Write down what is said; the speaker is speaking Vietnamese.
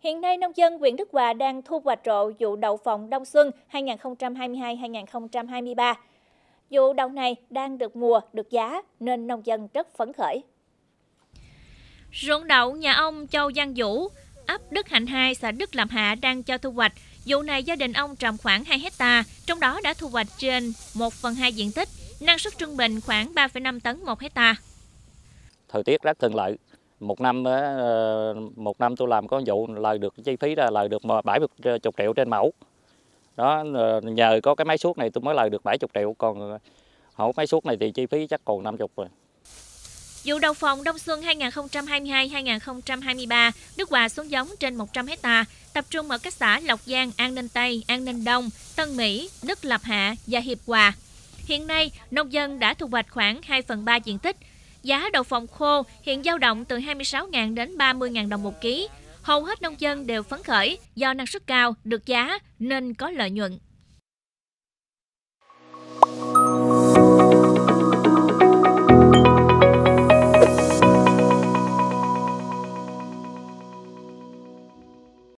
Hiện nay, nông dân huyện Đức Hòa đang thu hoạch rộ vụ đậu phộng đông xuân 2022-2023. Vụ đậu này đang được mùa, được giá nên nông dân rất phấn khởi. Ruộng đậu nhà ông Châu Giang Vũ, ấp Đức Hạnh 2, xã Đức Làm Hạ đang cho thu hoạch. Vụ này gia đình ông trồng khoảng 2 hecta, trong đó đã thu hoạch trên 1 phần 2 diện tích, năng suất trung bình khoảng 3,5 tấn 1 hecta. Thời tiết rất thuận lợi, một năm ờ, một năm tôi làm có vụ lời được chi phí là lời được bảy chục triệu trên mẫu đó ờ, nhờ có cái máy suốt này tôi mới lời được bảy chục triệu còn ờ, hậu máy suốt này thì chi phí chắc còn năm chục rồi Vụ đầu phòng đông xuân 2022-2023, nước hòa xuống giống trên 100 hecta, tập trung ở các xã Lộc Giang, An Ninh Tây, An Ninh Đông, Tân Mỹ, Đức Lập Hạ và Hiệp Hòa. Hiện nay, nông dân đã thu hoạch khoảng 2 phần 3 diện tích, Giá đậu phộng khô hiện dao động từ 26.000 đến 30.000 đồng một ký. Hầu hết nông dân đều phấn khởi do năng suất cao, được giá nên có lợi nhuận.